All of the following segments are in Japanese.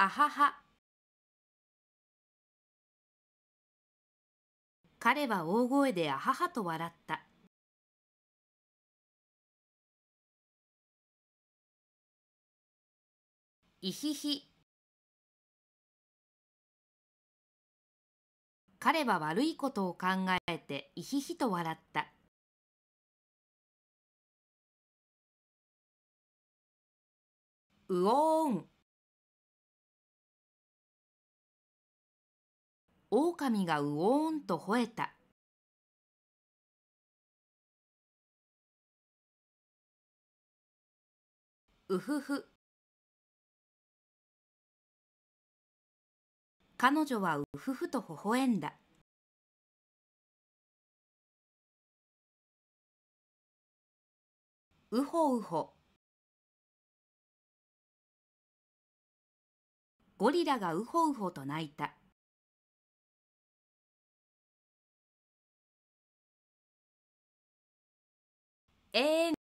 あはは彼は大声であははと笑った。いひひ。彼は悪いことを考えていひひと笑った。うおーん。狼がうおーんと吠えた。うふふ。彼女はうふふと微笑んだ。うほうほ。ゴリラがうほうほと鳴いた。円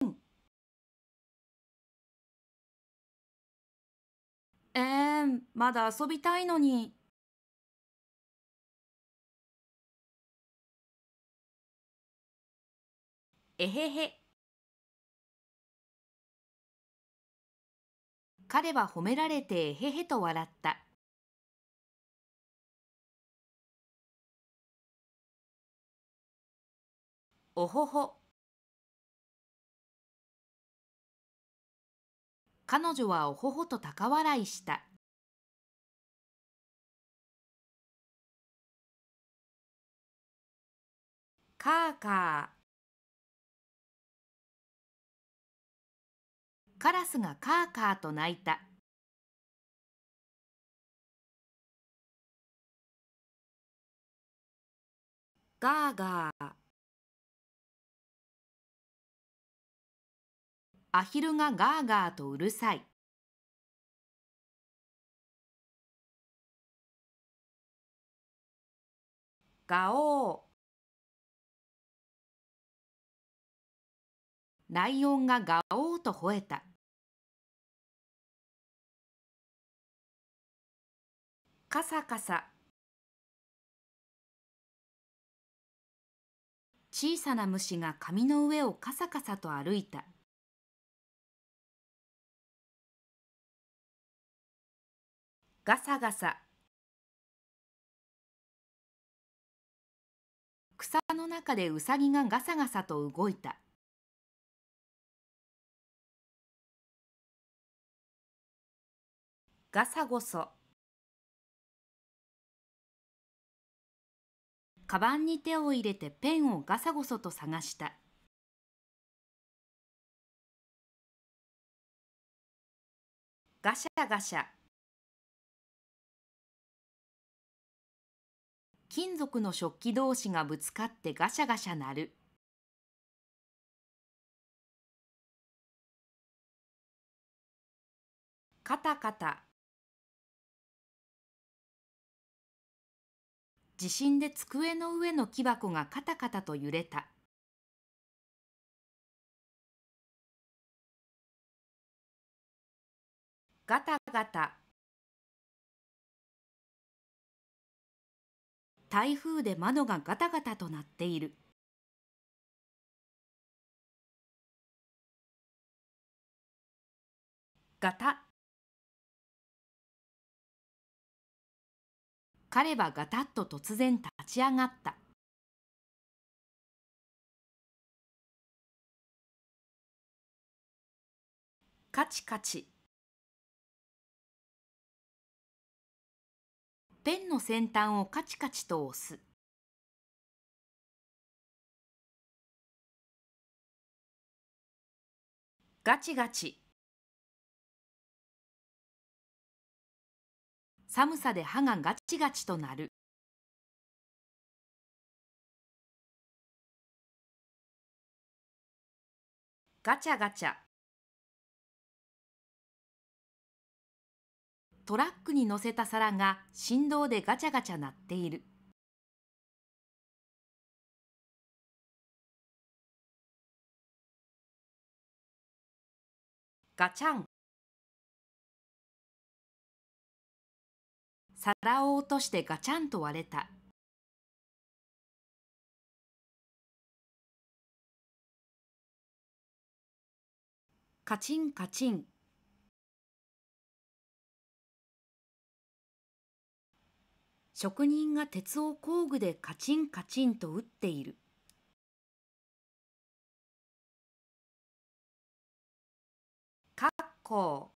えん、まだ遊びたいのに。えへへ。彼は褒められてえへへと笑った。おほほ。彼女はおほほと高笑いした。カーカーカラスがカーカーと鳴いた。ガーガーアヒルがガーガーとうるさい。ガオーライオンがガオーと吠えた。カサカサ小さな虫が紙の上をカサカサと歩いた。ガサガサ草の中でウサギがガサガサと動いたガサゴソカバンに手を入れてペンをガサゴソと探したガシャガシャ金属の食器同士がぶつかってガシャガシャ鳴る。カタカタ地震で机の上の木箱がカタカタと揺れた。ガタガタ。台風で窓がガタガタとなっている。ガタ彼はガタッと突然立ち上がった。カチカチ。ペンの先端をカチカチと押す。ガチガチ。寒さで歯がガチガチとなる。ガチャガチャ。トラックに乗せた皿が振動でガチャガチャ鳴っている。ガチャン皿を落としてガチャンと割れた。カチンカチン。職人が鉄を工具でカチンカチンと打っている。かっこう。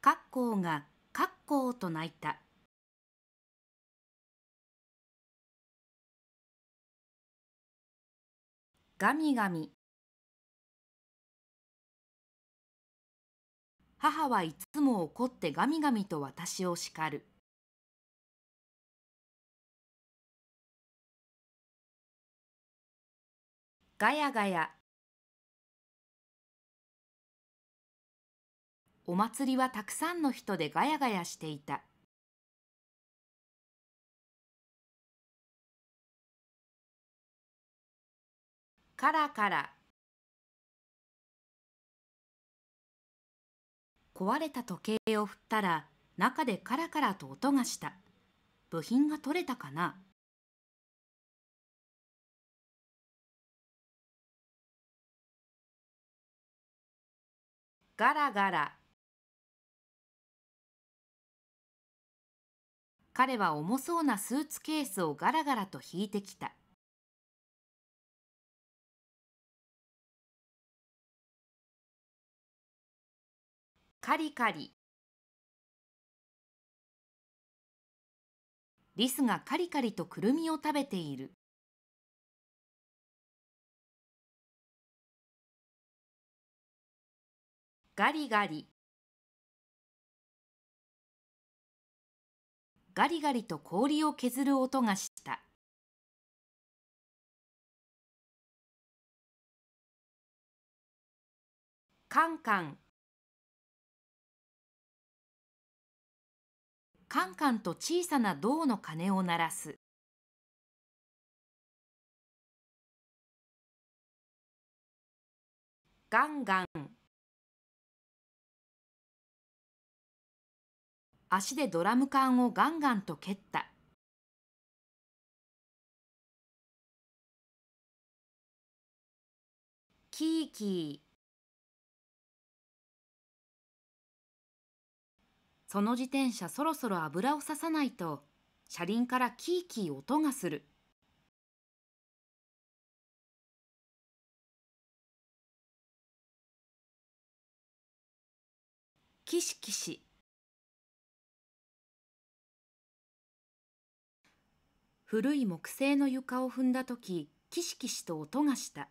かっこうがかっこうと鳴いた。ガミガミ。母はいつも怒ってガミガミと私を叱る。ガヤガヤお祭りはたくさんの人でガヤガヤしていた。カラカラ。壊れた時計を振ったら中でカラカラと音がした部品が取れたかなガラガラ彼は重そうなスーツケースをガラガラと引いてきたカリカリリスがカリカリとくるみを食べているガリガリガリガリと氷を削る音がしたカンカンカンカンと小さな銅の鐘を鳴らす。ガンガン足でドラム缶をガンガンと蹴った。キーキーその自転車そろそろ油をささないと、車輪からキーキー音がする。キシキシ。古い木製の床を踏んだ時キシキシと音がした。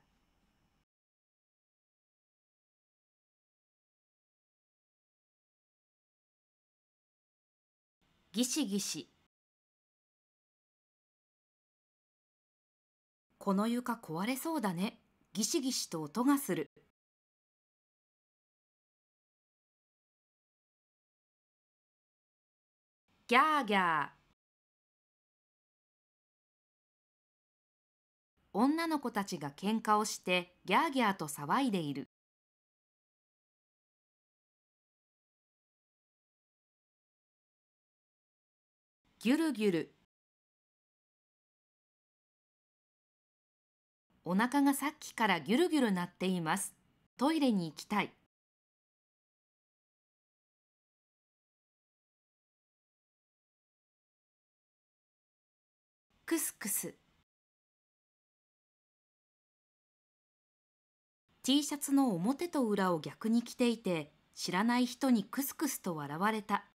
ぎしぎしこの床壊れそうだねぎしぎしと音がするギャーギャー女の子たちが喧嘩をしてギャーギャーと騒いでいる。ぎゅるぎゅるお腹がさっきからぎゅるぎゅる鳴っています。トイレに行きたい。くすくす T シャツの表と裏を逆に着ていて知らない人にクスクスと笑われた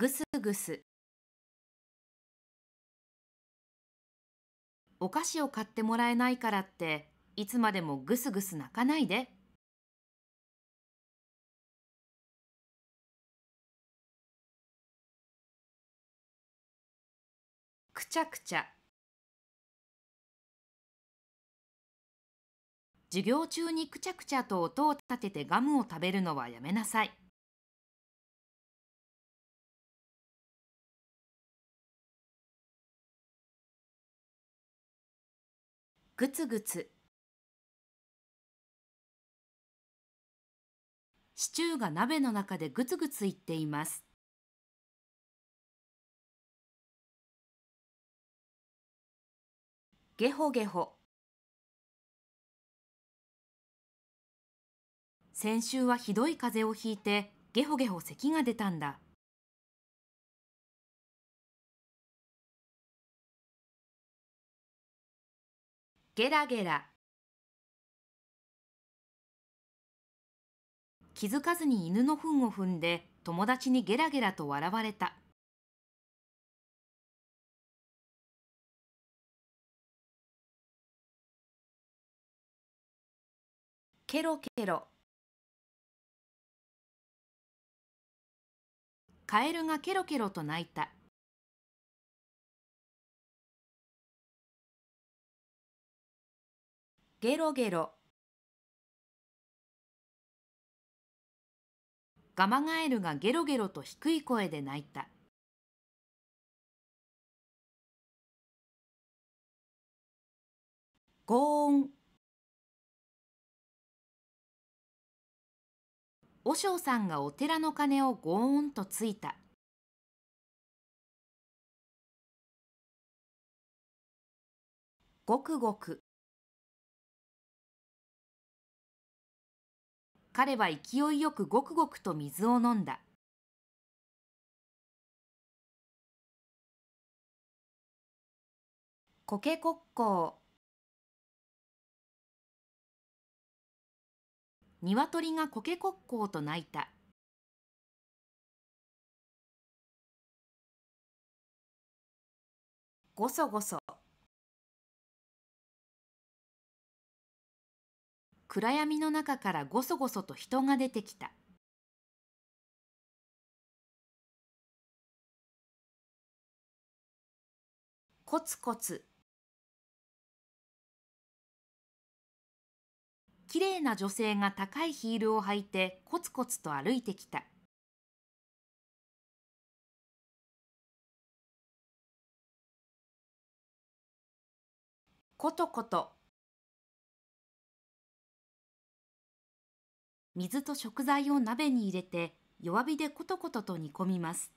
ぐすぐすお菓子を買ってもらえないからっていつまでもぐすぐす泣かないで。くちゃくちゃ授業中にくちゃくちゃと音を立ててガムを食べるのはやめなさい。ぐつぐつシチューが鍋の中でぐつぐついっていますゲホゲホ先週はひどい風邪をひいてゲホゲホ咳が出たんだ。ゲラゲラ気づかずに犬の糞を踏んで友達にゲラゲラと笑われたケロケロカエルがケロケロと鳴いた。ゲロゲロガマガエルがゲロゲロと低い声で泣いた。ごーん。和尚さんがお寺の鐘をごーんとついた。ごくごく。彼は勢いよくごくごくと水を飲んだ。コケコッコー鶏がコケコッコーと鳴いた。ごそごそ。暗闇の中からごそごそと人が出てきた。コツコツ。綺麗な女性が高いヒールを履いてコツコツと歩いてきた。ことこと。水と食材を鍋に入れて弱火でコトコトと煮込みます。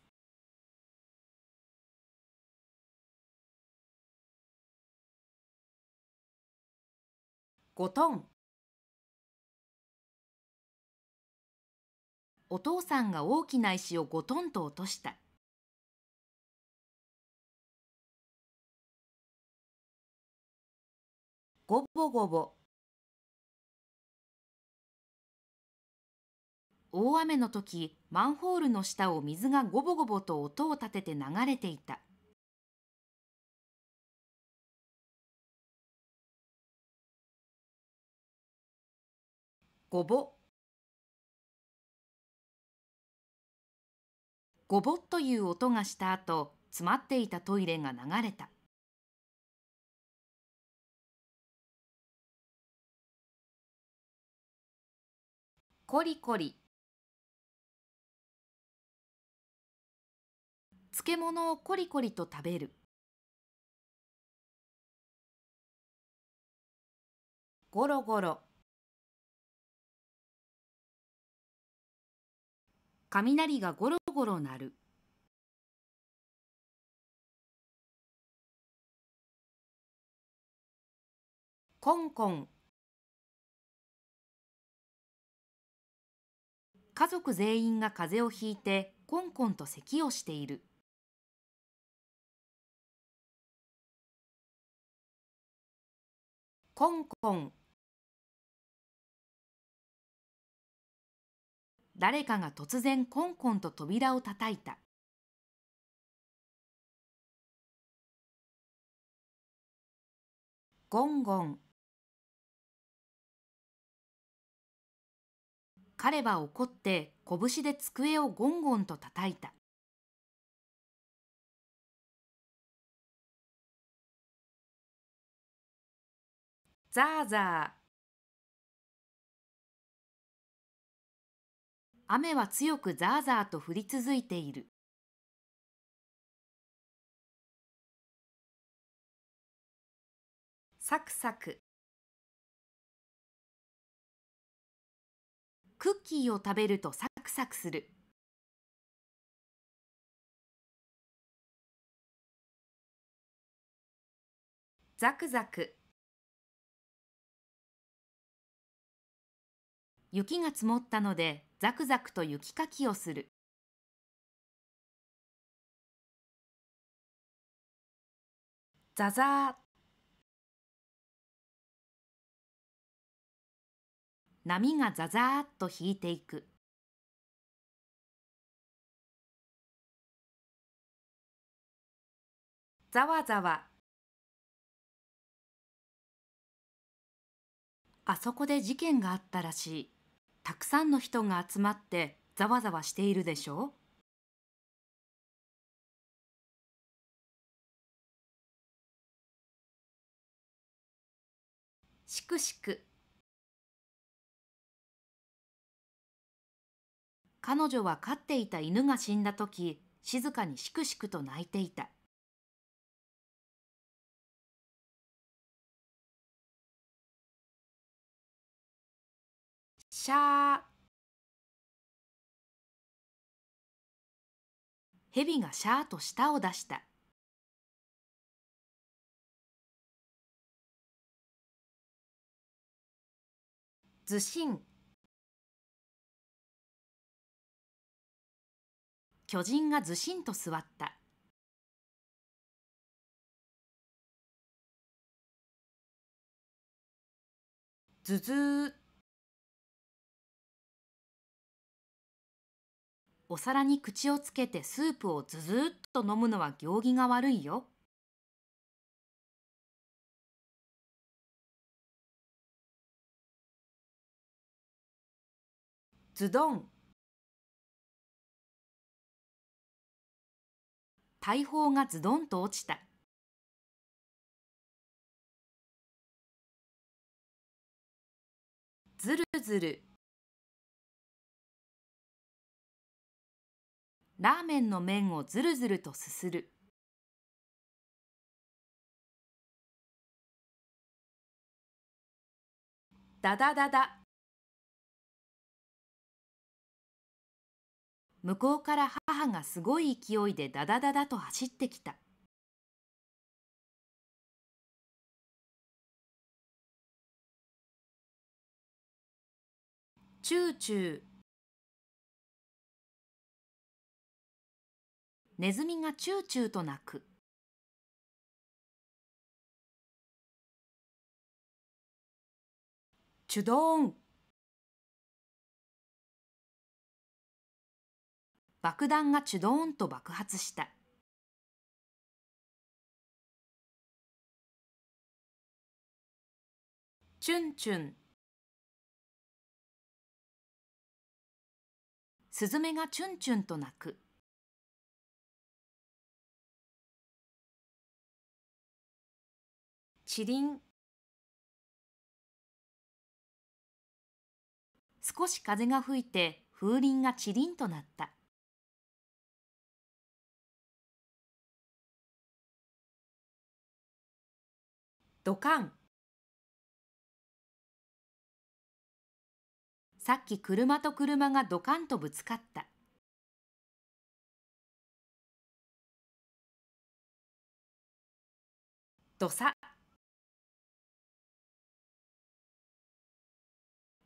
5トンお父さんが大きな石を5トンと落とした。ごぼごぼ。大雨の時マンホールの下を水がゴボゴボと音を立てて流れていたごぼごぼという音がした後詰まっていたトイレが流れたコリコリ漬物をコリコリと食べるゴロゴロ雷がゴロゴロ鳴るコンコン家族全員が風邪をひいてコンコンと咳をしている。コンコン誰かが突然コンコンと扉を叩いたゴンゴン彼は怒って拳で机をゴンゴンと叩いたザーザー雨は強くザーザーと降り続いているサクサククッキーを食べるとサクサクするザクザク雪が積もったのでザクザクと雪かきをする。ザザ波がザザーっと引いていく。ざわざわ。あそこで事件があったらしい。たくさんの人が集まってざわざわしているでしょうしくしく彼女は飼っていた犬が死んだ時静かにしくしくと泣いていた。しゃ蛇がシャーと舌を出した。ずしん巨人がずしんと座った。ずずーお皿に口をつけてスープをずずっと飲むのは行儀が悪いよ。ズドン大砲がズドンと落ちた。ずるずる。ラーメンの麺をずるずるとすする。だだだだ。向こうから母がすごい勢いでだだだだと走ってきた。チューチュー。ネズミがチューチューと鳴く。チュドーン爆弾がチュドーンと爆発した。チュンチュンスズメがチュンチュンと鳴く。地輪少し風が吹いて風鈴がりんとなった。ドカンさっき車と車がドカンとぶつかった。ドサ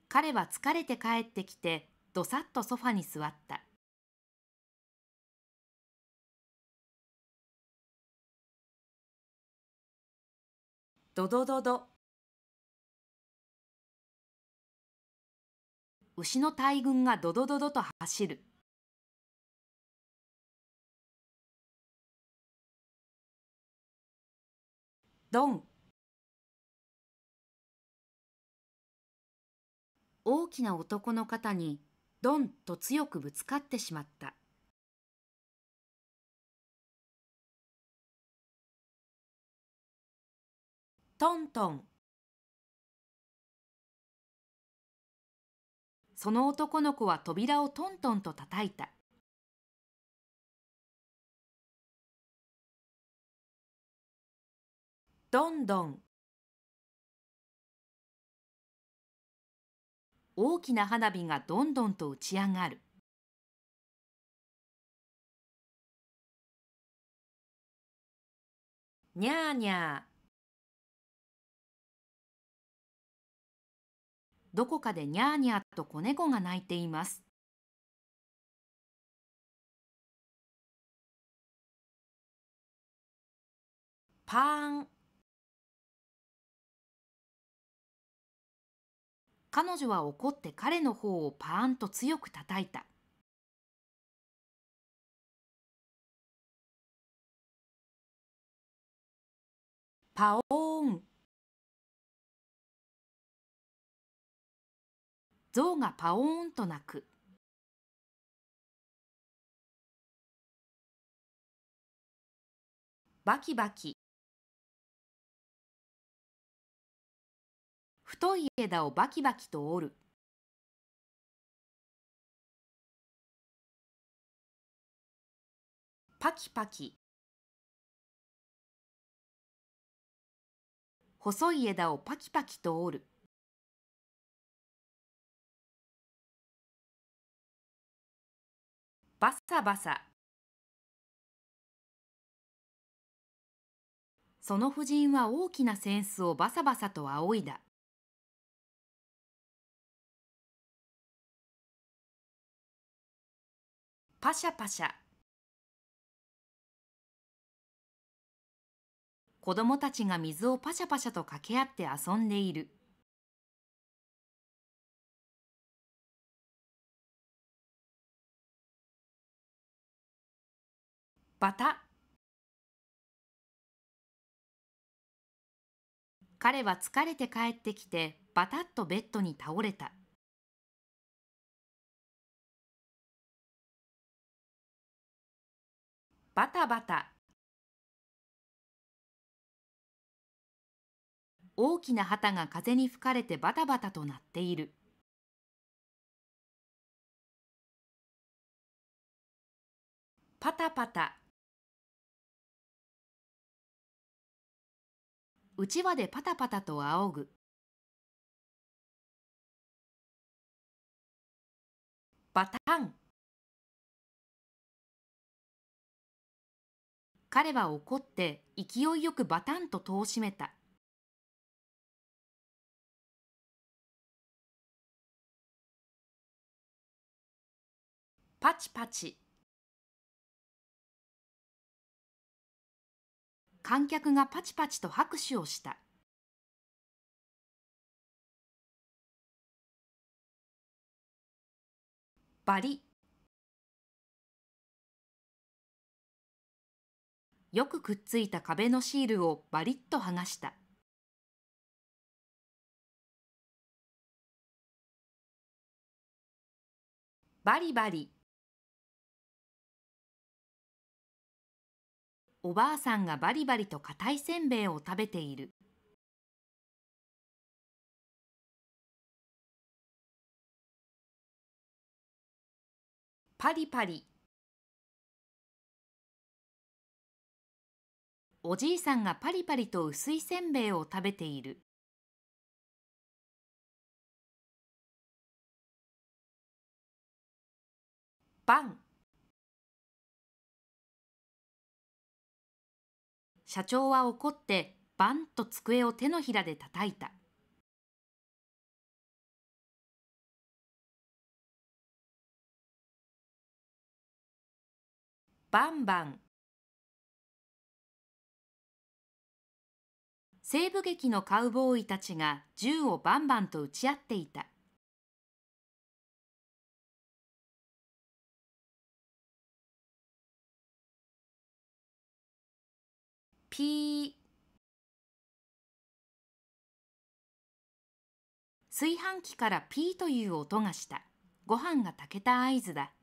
彼は疲れて帰ってきて、どさっとソファに座った。ドドドド。牛の大群がドドドドと走る。ドン。大きな男の肩にドンと強くぶつかってしまった。トントンその男の子は扉をトントンと叩いた。どんどん。大きな花火がどんどんと打ち上がる。にゃーにゃー。どこかでにゃーにゃーと子猫が鳴いています。パーン。彼女は怒って彼の方をパーンと強く叩いた。パオーン象がパオーンと鳴く。バキバキ太い枝をバキバキと折る。パキパキ細い枝をパキパキと折る。バサバサその夫人は大きな扇子をバサバサと仰いだ。パシャパシャ子供たちが水をパシャパシャと掛け合って遊んでいるバタ彼は疲れて帰ってきてバタッとベッドに倒れた。バタバタ大きな旗が風に吹かれてバタバタとなっているパタパタうちわでパタパタと仰ぐバタン彼は怒って勢いよくバタンと戸を閉めた。パチパチ観客がパチパチと拍手をした。バリよくくっついた壁のシールをバリッと剥がした。バリバリ。おばあさんがバリバリと硬いせんべいを食べている。パリパリ。おじいさんがパリパリと薄いせんべいを食べている。パン社長は怒ってバンと机を手のひらで叩いた。バンバン。西部劇のカウボーイたちが銃をバンバンと撃ち合っていた。ピー炊飯器からピーという音がした。ご飯が炊けた合図だ。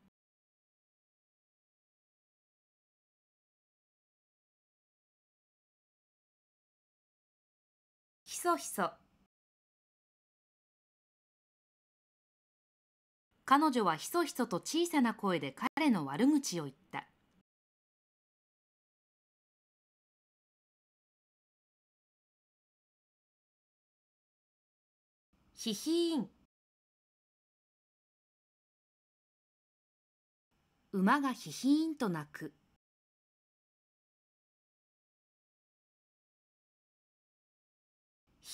そひそ彼女はひそひそと小さな声で彼の悪口を言ったヒヒーン馬がヒヒーンと鳴く。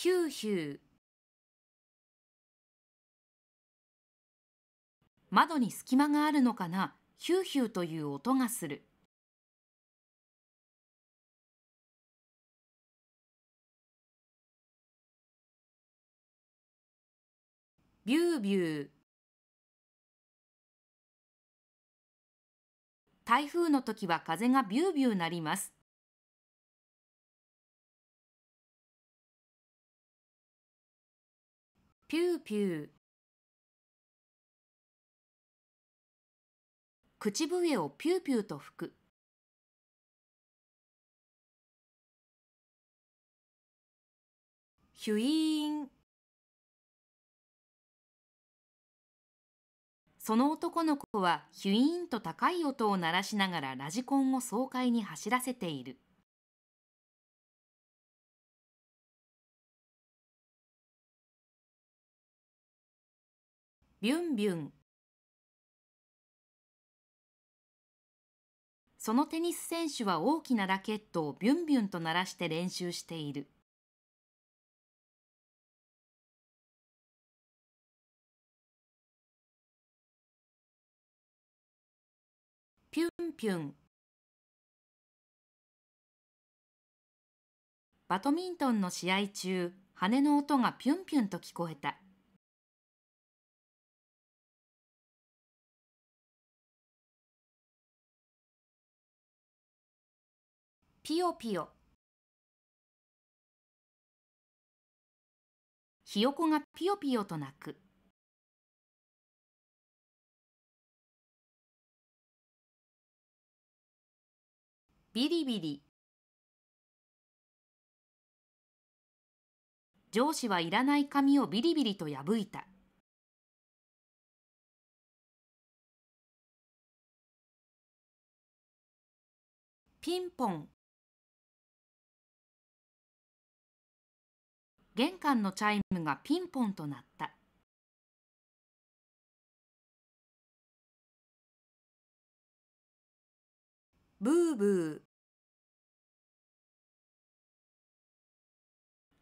ヒューヒュー窓に隙間があるのかなヒューヒューという音がするビュービュー台風の時は風がビュービューなりますピューピュー。口笛をピューピューと吹くヒュイーンその男の子はヒュイーンと高い音を鳴らしながらラジコンを爽快に走らせている。ビュンビュンそのテニス選手は大きなラケットをビュンビュンと鳴らして練習している。ぴュンぴュン」バドミントンの試合中、羽の音がピュンピュンと聞こえた。ぴよぴよ。ひよこがぴよぴよと鳴く。ビリビリ。上司はいらない紙をビリビリと破いた。ピンポン玄関のチャイムがピンポンとなった。ブーブー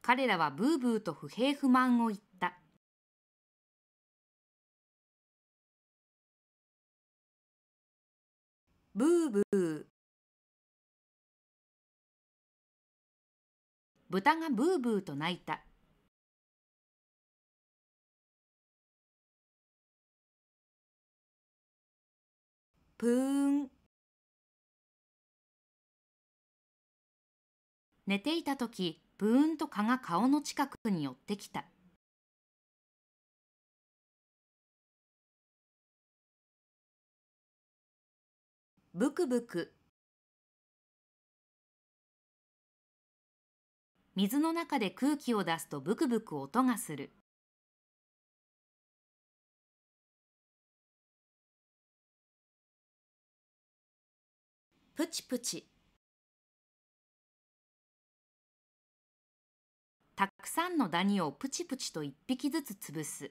彼らはブーブーと不平不満を言った。ブーブー豚がブーブーと鳴いた。ぷーん。寝ていたとき、ぷーんと蚊が顔の近くに寄ってきた。ブクブク。水の中で空気を出すとブクブク音がする。プチプチたくさんのダニをプチプチと1匹ずつ潰す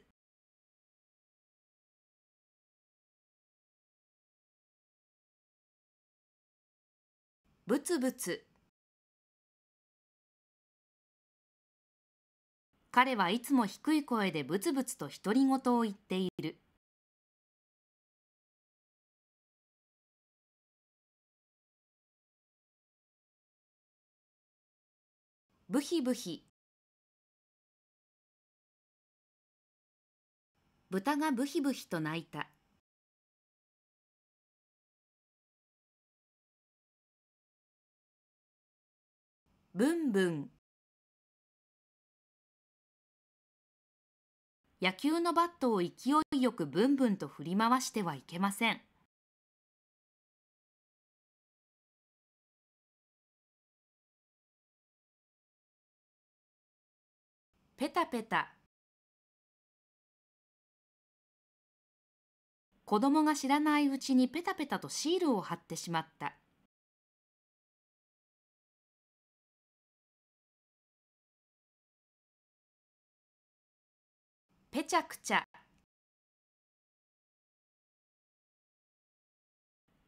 ぶつぶつ彼はいつも低い声でぶつぶつと独り言を言っている。ブヒブヒ豚がブヒブヒと鳴いたブンブン野球のバットを勢いよくブンブンと振り回してはいけません。ペタペタ子供が知らないうちにペタペタとシールを貼ってしまった。ペチャクチャ」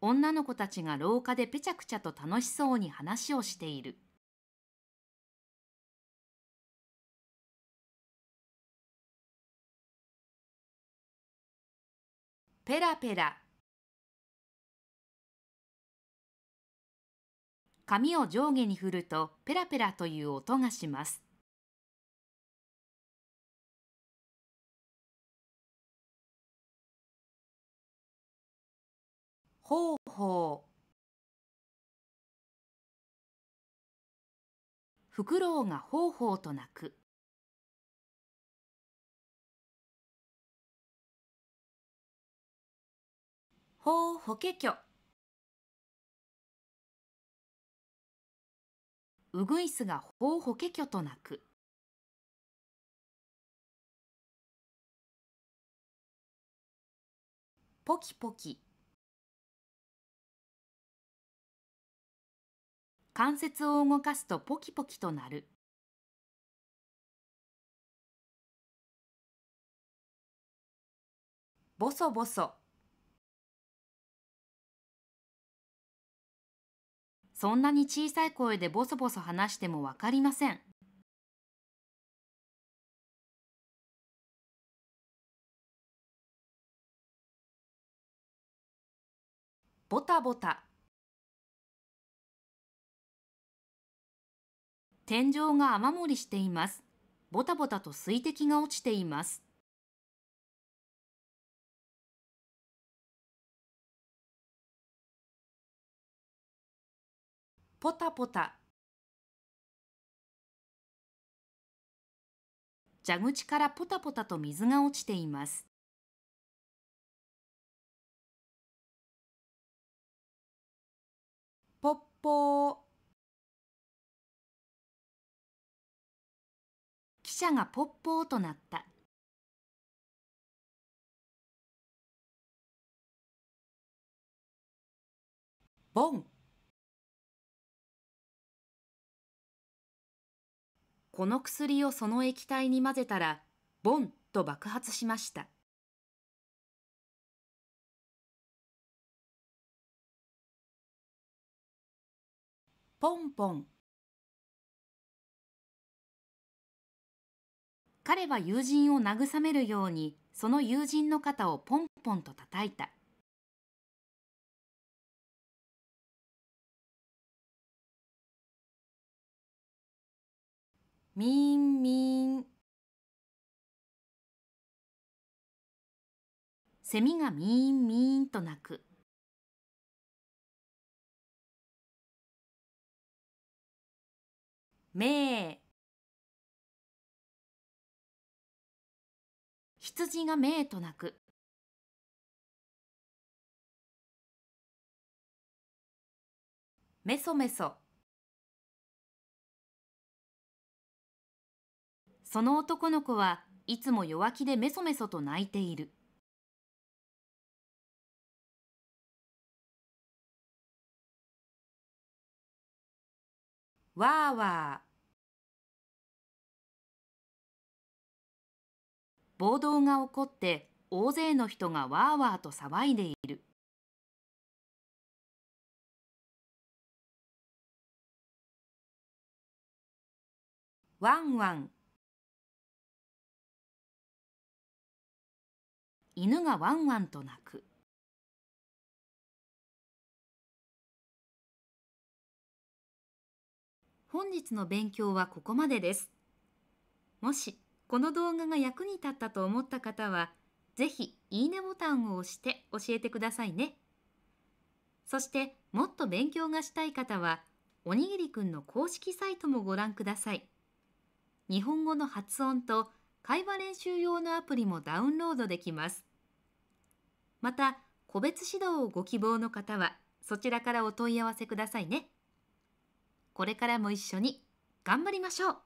女の子たちが廊下でぺちゃくちゃと楽しそうに話をしている。ペラペラ紙を上下に振るとペラペラという音がします。ほうほうフクロウがほうほうと鳴く。法が法と鳴くポキポキ関節を動かすとポキポキとなる。ボソボソそんなに小さい声でボソボソ話してもわかりません。ぼたぼた。天井が雨漏りしています。ぼたぼたと水滴が落ちています。ポタポタ蛇口からポタポタと水が落ちています。ポッポー汽車がポッポーとなった。ボンこの薬をその液体に混ぜたら、ボンと爆発しました。ポンポン彼は友人を慰めるようにその友人の肩をポンポンと叩いた。みんみん。セミがみんみんと鳴く。めい。羊がめいと鳴く。メソメソ。その男の子はいつも弱気でメソメソと泣いている。わーわー。暴動が起こって大勢の人がわーわーと騒いでいる。ワンワン。犬がワンワンと鳴く本日の勉強はここまでですもしこの動画が役に立ったと思った方はぜひいいねボタンを押して教えてくださいねそしてもっと勉強がしたい方はおにぎりくんの公式サイトもご覧ください日本語の発音と会話練習用のアプリもダウンロードできますまた、個別指導をご希望の方は、そちらからお問い合わせくださいね。これからも一緒に頑張りましょう